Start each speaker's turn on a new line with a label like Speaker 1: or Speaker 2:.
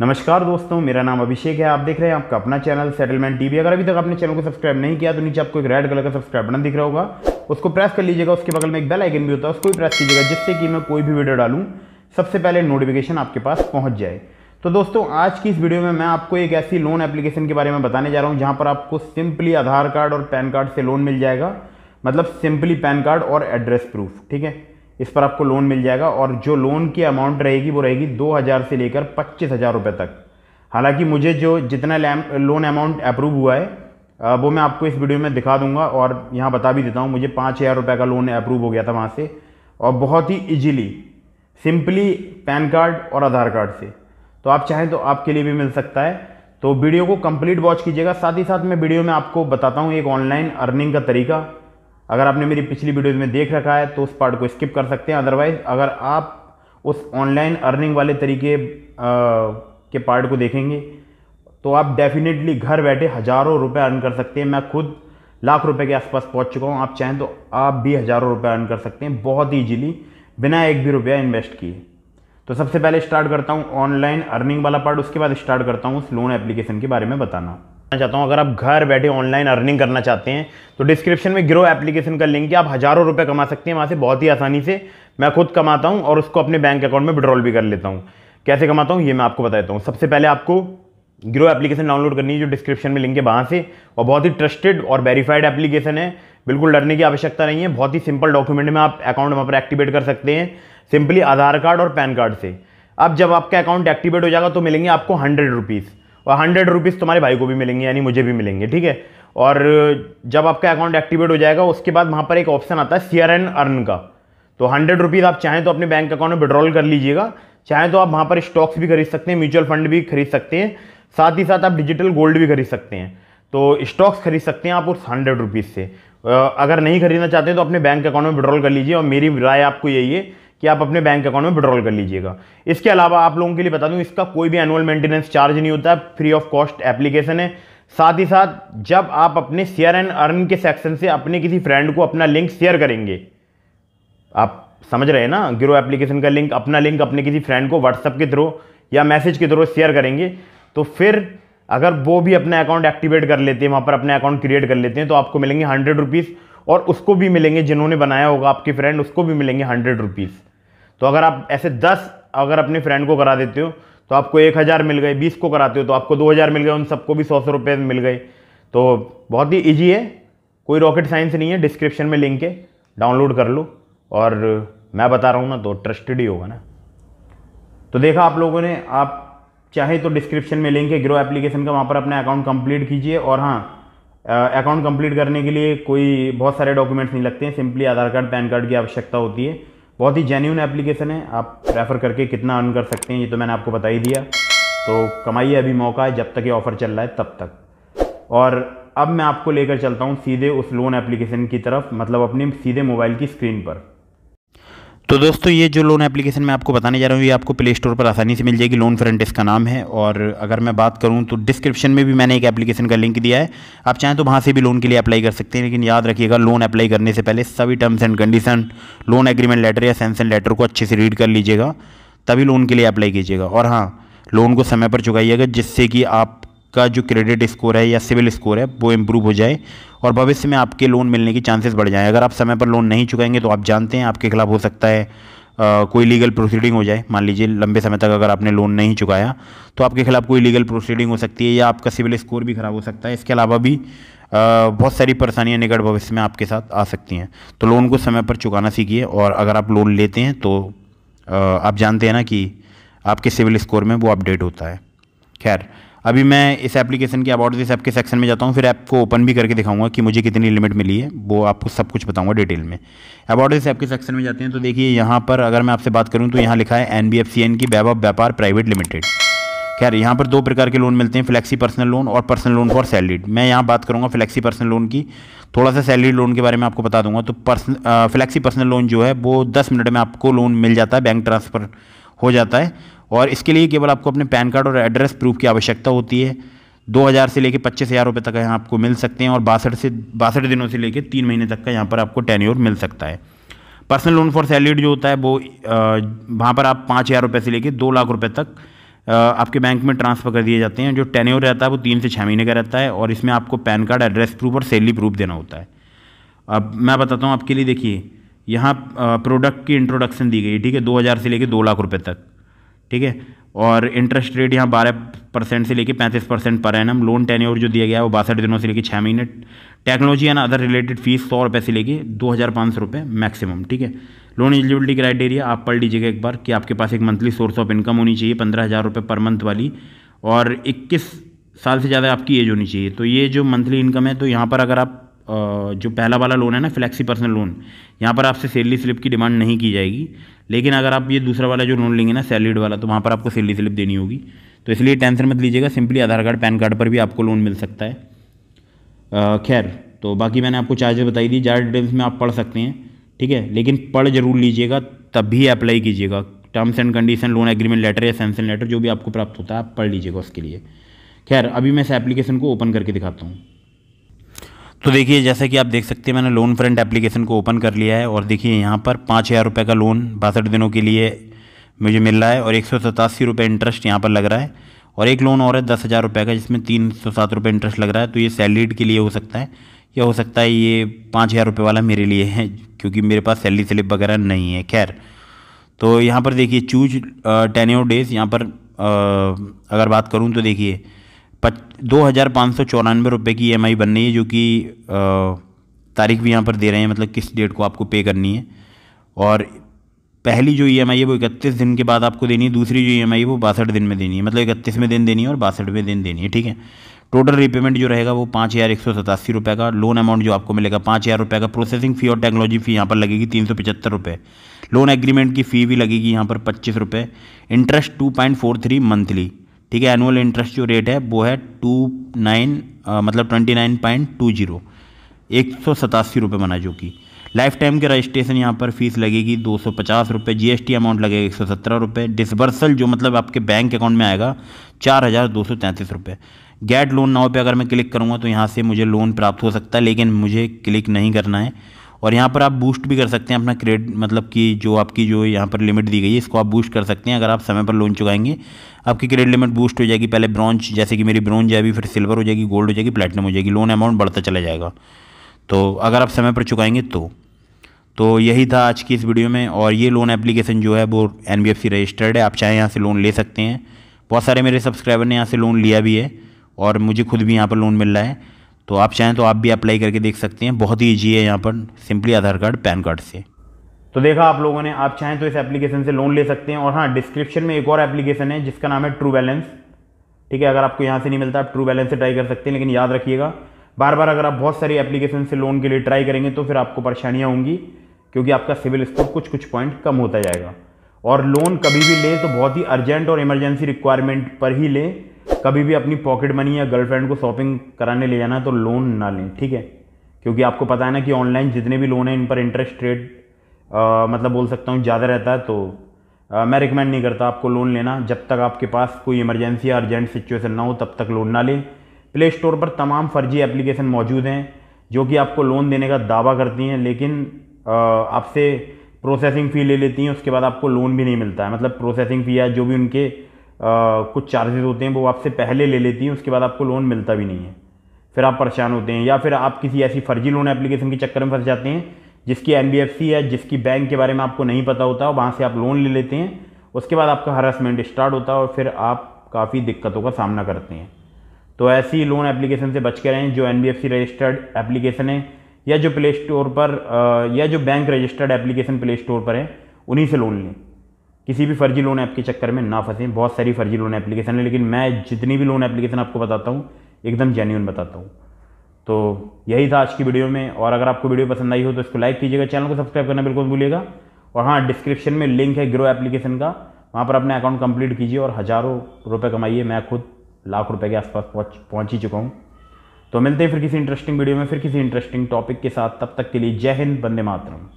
Speaker 1: नमस्कार दोस्तों मेरा नाम अभिषेक है आप देख रहे हैं आपका अपना चैनल सेटलमेंट टीवी अगर अभी तक आपने चैनल को सब्सक्राइब नहीं किया तो नीचे आपको एक रेड कलर का सब्सक्राइब बटन दिख रहा होगा उसको प्रेस कर लीजिएगा उसके बगल में एक बेल आइकन भी होता है उसको भी प्रेस कीजिएगा जिससे कि मैं कोई भी वीडियो डालूँ सबसे पहले नोटिफिकेशन आपके पास पहुँच जाए तो दोस्तों आज की इस वीडियो में मैं आपको एक ऐसी लोन एप्लीकेशन के बारे में बताने जा रहा हूँ जहाँ पर आपको सिंपली आधार कार्ड और पैन कार्ड से लोन मिल जाएगा मतलब सिंपली पैन कार्ड और एड्रेस प्रूफ ठीक है इस पर आपको लोन मिल जाएगा और जो लोन की अमाउंट रहेगी वो रहेगी दो हज़ार से लेकर पच्चीस हज़ार रुपये तक हालांकि मुझे जो जितना लोन अमाउंट अप्रूव हुआ है वो मैं आपको इस वीडियो में दिखा दूंगा और यहाँ बता भी देता हूँ मुझे पाँच हज़ार रुपये का लोन अप्रूव हो गया था वहाँ से और बहुत ही ईजीली सिंपली पैन कार्ड और आधार कार्ड से तो आप चाहें तो आपके लिए भी मिल सकता है तो वीडियो को कंप्लीट वॉच कीजिएगा साथ ही साथ मैं वीडियो में आपको बताता हूँ एक ऑनलाइन अर्निंग का तरीका अगर आपने मेरी पिछली वीडियोज़ में देख रखा है तो उस पार्ट को स्किप कर सकते हैं अदरवाइज़ अगर आप उस ऑनलाइन अर्निंग वाले तरीके के पार्ट को देखेंगे तो आप डेफिनेटली घर बैठे हज़ारों रुपए अर्न कर सकते हैं मैं खुद लाख रुपए के आसपास पहुंच चुका हूं आप चाहें तो आप भी हज़ारों रुपए अर्न कर सकते हैं बहुत ईजीली बिना एक भी रुपया इन्वेस्ट किए तो सबसे पहले स्टार्ट करता हूँ ऑनलाइन अर्निंग वाला पार्ट उसके बाद स्टार्ट करता हूँ उस लोन एप्लीकेशन के बारे में बताना चाहता हूँ अगर आप घर बैठे ऑनलाइन अर्निंग करना चाहते हैं तो डिस्क्रिप्शन में ग्रो एप्लीकेशन का लिंक है आप हज़ारों रुपये कमा सकते हैं वहाँ से बहुत ही आसानी से मैं खुद कमाता हूँ और उसको अपने बैंक अकाउंट में विड्रॉल भी कर लेता हूँ कैसे कमाता हूँ ये मैं आपको बताता हूँ सबसे पहले आपको ग्रो एप्लीकेशन डाउनलोड करनी है जो डिस्क्रिप्शन में लिंक है वहाँ से और बहुत ही ट्रस्टेड और वेरीफाइड एप्लीकेशन है बिल्कुल डरने की आवश्यकता नहीं है बहुत ही सिंपल डॉक्यूमेंट में आप अकाउंट वहाँ पर एक्टिवेट कर सकते हैं सिंपली आधार कार्ड और पैन कार्ड से अब जब आपका अकाउंट एक्टिवेट हो जाएगा तो मिलेंगे आपको हंड्रेड रुपीज़ और हंड्रेड रुपीज़ तुम्हारे भाई को भी मिलेंगे यानी मुझे भी मिलेंगे ठीक है और जब आपका अकाउंट एक्टिवेट हो जाएगा उसके बाद वहाँ पर एक ऑप्शन आता है सी आर एन अर्न का तो हंड्रेड रुपीज़ आप चाहें तो अपने बैंक अकाउंट में विड्रॉल कर लीजिएगा चाहें तो आप वहाँ पर स्टॉक्स भी खरीद सकते हैं म्यूचुअल फंड भी खरीद सकते हैं साथ ही साथ आप डिजिटल गोल्ड भी खरीद सकते हैं तो स्टॉक्स खरीद सकते हैं आप उस हंड्रेड रुपीज़ से अगर नहीं खरीदना चाहते हैं तो अपने बैंक अकाउंट में विड्रॉल कर लीजिए और मेरी राय आपको यही है कि आप अपने बैंक अकाउंट में विड्रॉल कर लीजिएगा इसके अलावा आप लोगों के लिए बता दूं इसका कोई भी एनुअल मेंटेनेंस चार्ज नहीं होता फ्री ऑफ कॉस्ट एप्लीकेशन है साथ ही साथ जब आप अपने शेयर एंड अर्न के सेक्शन से अपने किसी फ्रेंड को अपना लिंक शेयर करेंगे आप समझ रहे हैं ना ग्रो एप्लीकेशन का लिंक अपना लिंक अपने किसी फ्रेंड को व्हाट्सअप के थ्रू या मैसेज के थ्रू शेयर करेंगे तो फिर अगर वो भी अपना अकाउंट एक्टिवेट कर लेते हैं वहाँ पर अपना अकाउंट क्रिएट कर लेते हैं तो आपको मिलेंगे हंड्रेड रुपीज़ और उसको भी मिलेंगे जिन्होंने बनाया होगा आपके फ्रेंड उसको भी मिलेंगे हंड्रेड रुपीज़ तो अगर आप ऐसे दस अगर अपने फ्रेंड को करा देते हो तो आपको एक हज़ार मिल गए बीस को कराते हो तो आपको दो हज़ार मिल गए उन सबको भी सौ सौ रुपये मिल गए तो बहुत ही ईजी है कोई रॉकेट साइंस नहीं है डिस्क्रिप्शन में लिंक है डाउनलोड कर लो और मैं बता रहा हूँ ना तो ट्रस्टेड ही होगा ना तो देखा आप लोगों ने आप चाहे तो डिस्क्रिप्शन में लिंक है ग्रो एप्लीकेशन का वहाँ पर अपना अकाउंट कंप्लीट कीजिए और हाँ अकाउंट कंप्लीट करने के लिए कोई बहुत सारे डॉक्यूमेंट्स नहीं लगते हैं simply Aadhaar card PAN card की आवश्यकता होती है बहुत ही जेन्यून एप्लीकेशन है आप रेफ़र करके कितना अर्न कर सकते हैं ये तो मैंने आपको बता ही दिया तो कमाइए अभी मौका है जब तक ये ऑफ़र चल रहा है तब तक और अब मैं आपको लेकर चलता हूँ सीधे उस लोन एप्लीकेशन की तरफ मतलब अपने सीधे मोबाइल की स्क्रीन पर तो दोस्तों ये जो लोन एप्लीकेशन मैं आपको बताने जा रहा हूँ ये आपको प्ले स्टोर पर आसानी से मिल जाएगी लोन फ्रंट इसका नाम है और अगर मैं बात करूँ तो डिस्क्रिप्शन में भी मैंने एक एप्लीकेशन का लिंक दिया है आप चाहें तो वहाँ से भी लोन के लिए अप्लाई कर सकते हैं लेकिन याद रखिएगा लोन अप्लाई करने से पहले सभी terms and condition loan agreement letter या सेंसन लेटर को अच्छे से रीड कर लीजिएगा तभी लोन के लिए अप्लाई कीजिएगा और हाँ लोन को समय पर चुकाइएगा जिससे कि आप का जो क्रेडिट स्कोर है या सिविल स्कोर है वो इम्प्रूव हो जाए और भविष्य में आपके लोन मिलने के चांसेस बढ़ जाएँ अगर आप समय पर लोन नहीं चुकाएंगे तो आप जानते हैं आपके खिलाफ़ हो सकता है आ, कोई लीगल प्रोसीडिंग हो जाए मान लीजिए लंबे समय तक अगर आपने लोन नहीं चुकाया तो आपके खिलाफ़ कोई लीगल प्रोसीडिंग हो सकती है या आपका सिविल स्कोर भी ख़राब हो सकता है इसके अलावा भी बहुत सारी परेशानियां निकट भविष्य में आपके साथ आ सकती हैं तो लोन को समय पर चुकाना सीखिए और अगर आप लोन लेते हैं तो आप जानते हैं ना कि आपके सिविल स्कोर में वो अपडेट होता है खैर अभी मैं इस एप्लीकेशन के अबाउट दिस ऐप के सेक्शन में जाता हूँ फिर ऐप को ओपन भी करके दिखाऊंगा कि मुझे कितनी लिमिट मिली है वो आपको सब कुछ बताऊंगा डिटेल में अबाउट दिस ऐप के सेक्शन में जाते हैं तो देखिए यहाँ पर अगर मैं आपसे बात करूँ तो यहाँ लिखा है एन बी एफ सी एन की वैभव व्यापार प्राइवेट लिमिटेड खैर यहाँ पर दो प्रकार के लोन मिलते हैं फ्लैक्सी पर्सनल लोन और पर्सनल लोन फॉर सैलरीड मैं यहाँ बात करूँगा फ्लैक्सी पर्सनल लोन की थोड़ा सा सैलरीड लोन के बारे में आपको बता दूंगा तो पर्सन फ्लैक्सी पर्सनल लोन जो है वो दस मिनट में आपको लोन मिल जाता है बैंक ट्रांसफ़र हो जाता है और इसके लिए केवल आपको अपने पैन कार्ड और एड्रेस प्रूफ की आवश्यकता होती है दो हज़ार से लेकर पच्चीस हज़ार रुपये तक यहाँ आपको मिल सकते हैं और बासठ से बासठ दिनों से लेकर तीन महीने तक का यहाँ पर आपको टेन्योर मिल सकता है पर्सनल लोन फॉर सैलरीड जो होता है वो वहाँ पर आप पाँच हज़ार रुपये से लेकर दो लाख रुपये तक आपके बैंक में ट्रांसफ़र कर दिए जाते हैं जो टेन्योर रहता है वो तीन से छः महीने का रहता है और इसमें आपको पैन कार्ड एड्रेस प्रूफ और सैलरी प्रूफ देना होता है अब मैं बताता हूँ आपके लिए देखिए यहाँ प्रोडक्ट की इंट्रोडक्शन दी गई ठीक है दो हज़ार से लेकर दो लाख रुपये तक ठीक है और इंटरेस्ट रेट यहाँ बारह परसेंट से लेकर पैंतीस परसेंट पर है एनम लोन टेन्योर जो दिया गया है वो बासठ दिनों से लेकर छः महीने technology and other related fees सौ रुपये से लेकर दो हज़ार पाँच सौ रुपये मैक्सिमम ठीक है लोन एलिजिबिलिटी क्राइटेरिया आप पढ़ लीजिएगा एक बार कि आपके पास एक मंथली सोर्स ऑफ इनकम होनी चाहिए पंद्रह हज़ार रुपये पर मंथ वाली और इक्कीस साल से ज़्यादा आपकी एज होनी चाहिए तो ये जो मंथली इनकम है तो यहाँ पर अगर आप जो पहला वाला लोन है ना फ्लैक्सी पर्सनल लोन यहाँ पर आपसे सैलरी स्लिप की डिमांड नहीं की जाएगी लेकिन अगर आप ये दूसरा वाला जो लोन लेंगे ना सैलरीड वाला तो वहाँ पर आपको सैलरी स्लिप देनी होगी तो इसलिए टेंशन मत लीजिएगा simply Aadhaar card PAN card पर भी आपको लोन मिल सकता है खैर तो बाकी मैंने आपको चार्जेस बताई दी ज़्यादा डिटेल्स में आप पढ़ सकते हैं ठीक है लेकिन पढ़ जरूर लीजिएगा तब भी अप्लाई कीजिएगा terms and condition loan agreement letter या सेंसन लेटर जो भी आपको प्राप्त होता है आप पढ़ लीजिएगा उसके लिए खैर अभी मैं इस एप्लीकेशन को ओपन करके दिखाता हूँ तो देखिए जैसा कि आप देख सकते हैं मैंने लोन फ्रंट एप्लीकेशन को ओपन कर लिया है और देखिए यहाँ पर पाँच हज़ार रुपये का लोन बासठ दिनों के लिए मुझे मिल रहा है और एक सौ सतासी रुपये इंटरेस्ट यहाँ पर लग रहा है और एक लोन और है दस हज़ार रुपये का जिसमें तीन सौ सात रुपये इंटरेस्ट लग रहा है तो ये सैलरीड के लिए हो सकता है या हो सकता है ये पाँच हज़ार रुपये वाला मेरे लिए है क्योंकि मेरे पास सैलरी स्लिप वगैरह नहीं है खैर तो यहाँ पर देखिए चूज टेन डेज यहाँ पर uh, अगर बात करूँ तो देखिए दो हज़ार पाँच सौ चौरानवे रुपये की ई e बन रही है जो कि तारीख भी यहाँ पर दे रहे हैं मतलब किस डेट को आपको पे करनी है और पहली जो ई e है वो इकतीस दिन के बाद आपको देनी है दूसरी जो ई e है वो बासठ दिन में देनी है मतलब इकतीसवें दिन देनी है और बासठवें दिन देनी है ठीक है टोटल रीपेमेंट जो रहेगा वो पाँच हज़ार एक सौ सतासी रुपये का लोन अमाउंट जो आपको मिलेगा पाँच हज़ार रुपये का प्रोसेसिंग फ़ी और टेक्नोलॉजी फ़ी यहाँ पर लगेगी तीन सौ पचहत्तर रुपये लोन एग्रीमेंट की फ़ी भी लगेगी यहाँ पर पच्चीस रुपये interest two point four three monthly ठीक है एनुअल इंटरेस्ट जो रेट है वो है टू नाइन मतलब twenty nine point two zero एक सौ सतासी रुपये बना जो कि लाइफ टाइम के रजिस्ट्रेशन यहाँ पर फीस लगेगी दो सौ पचास रुपये जी एस टी अमाउंट लगेगा एक सौ सत्रह रुपये डिसबर्सल जो मतलब आपके बैंक अकाउंट में आएगा चार हज़ार दो सौ तैंतीस रुपये गेट लोन नाव पे अगर मैं क्लिक करूँगा तो यहाँ से मुझे लोन प्राप्त हो सकता है लेकिन मुझे क्लिक नहीं करना है और यहाँ पर आप बूस्ट भी कर सकते हैं अपना क्रेडिट मतलब कि जो आपकी जो यहाँ पर लिमिट दी गई है इसको आप बूस्ट कर सकते हैं अगर आप समय पर लोन चुकाएंगे आपकी क्रेडिट लिमिट बूस्ट हो जाएगी पहले ब्रॉन्ज जैसे कि मेरी ब्रॉन्ज जाएगी फिर सिल्वर हो जाएगी गोल्ड हो जाएगी प्लेटिनम हो जाएगी लोन अमाउंट बढ़ता चला जाएगा तो अगर आप समय पर चुकाएंगे तो तो यही था आज की इस वीडियो में और ये लोन एप्लीकेशन जो है वो एन रजिस्टर्ड है आप चाहें यहाँ से लोन ले सकते हैं बहुत सारे मेरे सब्सक्राइबर ने यहाँ से लोन लिया भी है और मुझे खुद भी यहाँ पर लोन मिल रहा है तो आप चाहें तो आप भी अप्लाई करके देख सकते हैं बहुत ही ईजी है यहाँ पर simply Aadhaar card PAN card से तो देखा आप लोगों ने आप चाहें तो इस एप्लीकेशन से लोन ले सकते हैं और हाँ डिस्क्रिप्शन में एक और एप्लीकेशन है जिसका नाम है ट्रू बैलेंस ठीक है अगर आपको यहाँ से नहीं मिलता आप ट्रू बैलेंस से ट्राई कर सकते हैं लेकिन याद रखिएगा बार बार अगर आप बहुत सारी एप्लीकेशन से लोन के लिए ट्राई करेंगे तो फिर आपको परेशानियाँ होंगी क्योंकि आपका सिविल स्कोर कुछ कुछ पॉइंट कम होता जाएगा और लोन कभी भी लें तो बहुत ही अर्जेंट और इमरजेंसी रिक्वायरमेंट पर ही लें कभी भी अपनी पॉकेट मनी या गर्लफ्रेंड को शॉपिंग कराने ले जाना है तो लोन ना लें ठीक है क्योंकि आपको पता है ना कि ऑनलाइन जितने भी लोन हैं इन पर इंटरेस्ट रेट मतलब बोल सकता हूँ ज़्यादा रहता है तो आ, मैं रिकमेंड नहीं करता आपको लोन लेना जब तक आपके पास कोई इमरजेंसी या अर्जेंट सिचुएशन ना हो तब तक लोन ना लें प्ले स्टोर पर तमाम फर्जी एप्लीकेशन मौजूद हैं जो कि आपको लोन देने का दावा करती हैं लेकिन आपसे प्रोसेसिंग फ़ी ले लेती हैं उसके बाद आपको लोन भी नहीं मिलता है मतलब प्रोसेसिंग फ़ी या जो भी उनके कुछ चार्जेज़ होते हैं वो आपसे पहले ले लेती हैं उसके बाद आपको लोन मिलता भी नहीं है फिर आप परेशान होते हैं या फिर आप किसी ऐसी फर्जी लोन एप्लीकेशन के चक्कर में फंस जाते हैं जिसकी एन है जिसकी बैंक के बारे में आपको नहीं पता होता वहाँ से आप लोन ले लेते हैं उसके बाद आपका हरासमेंट स्टार्ट होता है और फिर आप काफ़ी दिक्कतों का सामना करते हैं तो ऐसी लोन एप्लीकेशन से बच के रहें जो एन रजिस्टर्ड एप्लीकेशन है या जो प्ले स्टोर पर या जो bank registered application play store पर है उन्हीं से लोन लें किसी भी फर्जी लोन ऐप के चक्कर में ना फंसें बहुत सारी फर्जी लोन एप्लीकेशन है लेकिन मैं जितनी भी लोन एप्लीकेशन आपको बताता हूँ एकदम जेन्यून बताता हूँ तो यही था आज की वीडियो में और अगर आपको वीडियो पसंद आई हो तो इसको लाइक कीजिएगा चैनल को सब्सक्राइब करना बिल्कुल भूलिएगा और हाँ डिस्क्रिप्शन में लिंक है ग्रो एप्लीकेशन का वहाँ पर अपने अकाउंट कंप्लीट कीजिए और हज़ारों रुपए कमाइए मैं खुद लाख रुपए के आसपास पहुँच पहुँच ही चुका हूँ तो मिलते हैं फिर किसी इंटरेस्टिंग वीडियो में फिर किसी इंटरेस्टिंग टॉपिक के साथ तब तक के लिए जय हिंद बंदे मातरम